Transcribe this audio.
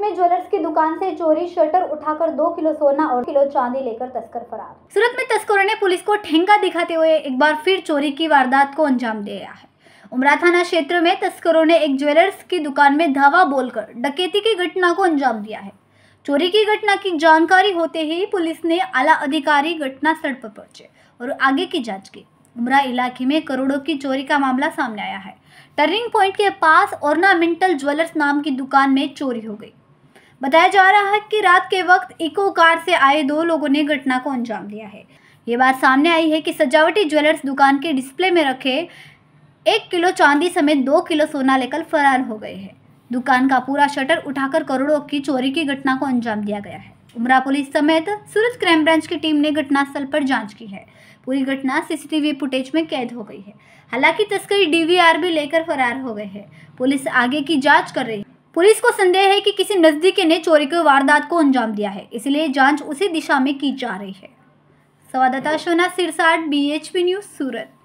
में ज्वेलर्स की दुकान से चोरी शटर उठाकर दो किलो सोना और किलो चांदी लेकर तस्कर फरार सूरत में तस्करों ने पुलिस को ठेंगा दिखाते हुए एक बार फिर चोरी की वारदात को अंजाम दिया है उमरा थाना क्षेत्र में तस्करों ने एक ज्वेलर्स की दुकान में धावा बोलकर डकैती की घटना को अंजाम दिया है चोरी की घटना की जानकारी होते ही पुलिस ने आला अधिकारी घटना स्थल पर पहुंचे और आगे की जांच की उमरा इलाके में करोड़ों की चोरी का मामला सामने आया है टर्निंग पॉइंट के पास ऑर्नामेंटल ज्वेलर्स नाम की दुकान में चोरी हो गई बताया जा रहा है कि रात के वक्त इको कार से आए दो लोगों ने घटना को अंजाम दिया है ये बात सामने आई है कि सजावटी ज्वेलर्स दुकान के डिस्प्ले में रखे एक किलो चांदी समेत दो किलो सोना लेकर फरार हो गए हैं दुकान का पूरा शटर उठाकर करोड़ों की चोरी की घटना को अंजाम दिया गया है उमरा पुलिस समेत सूरज क्राइम ब्रांच की टीम ने घटनास्थल पर जांच की है पूरी घटना सीसीटीवी फुटेज में कैद हो गई है हालांकि तस्करी डीवीआर भी लेकर फरार हो गए हैं पुलिस आगे की जांच कर रही है पुलिस को संदेह है कि किसी नज़दीकी ने चोरी की वारदात को अंजाम दिया है इसलिए जांच उसी दिशा में की जा रही है संवाददाता शोना सिरसाट बी न्यूज़ सूरत